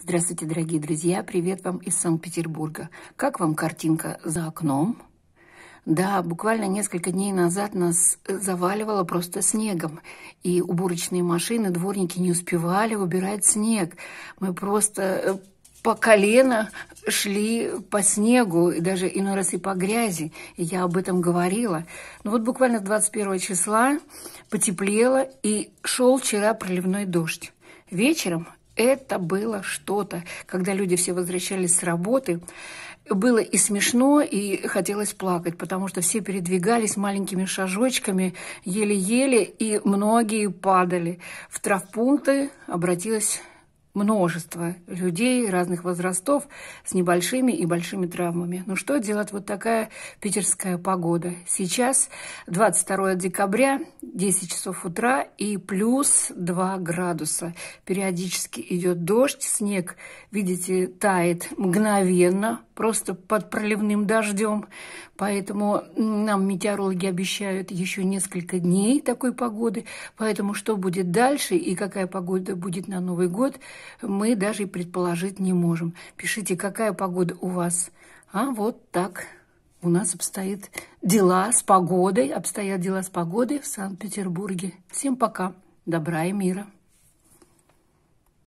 Здравствуйте, дорогие друзья! Привет вам из Санкт-Петербурга. Как вам картинка за окном? Да, буквально несколько дней назад нас э, заваливало просто снегом. И уборочные машины, дворники не успевали убирать снег. Мы просто э, по колено шли по снегу, и даже иной раз и по грязи. И я об этом говорила. Но ну вот буквально 21 числа потеплело, и шел вчера проливной дождь. Вечером это было что-то, когда люди все возвращались с работы. Было и смешно, и хотелось плакать, потому что все передвигались маленькими шажочками, еле-еле, и многие падали. В травпункты обратилась множество людей разных возрастов с небольшими и большими травмами. Но ну что делать вот такая питерская погода? Сейчас 22 декабря, 10 часов утра и плюс 2 градуса. Периодически идет дождь, снег, видите, тает мгновенно, просто под проливным дождем. Поэтому нам метеорологи обещают еще несколько дней такой погоды. Поэтому что будет дальше и какая погода будет на Новый год – мы даже и предположить не можем. Пишите, какая погода у вас. А вот так у нас обстоят дела с погодой, обстоят дела с погодой в Санкт-Петербурге. Всем пока, добра и мира.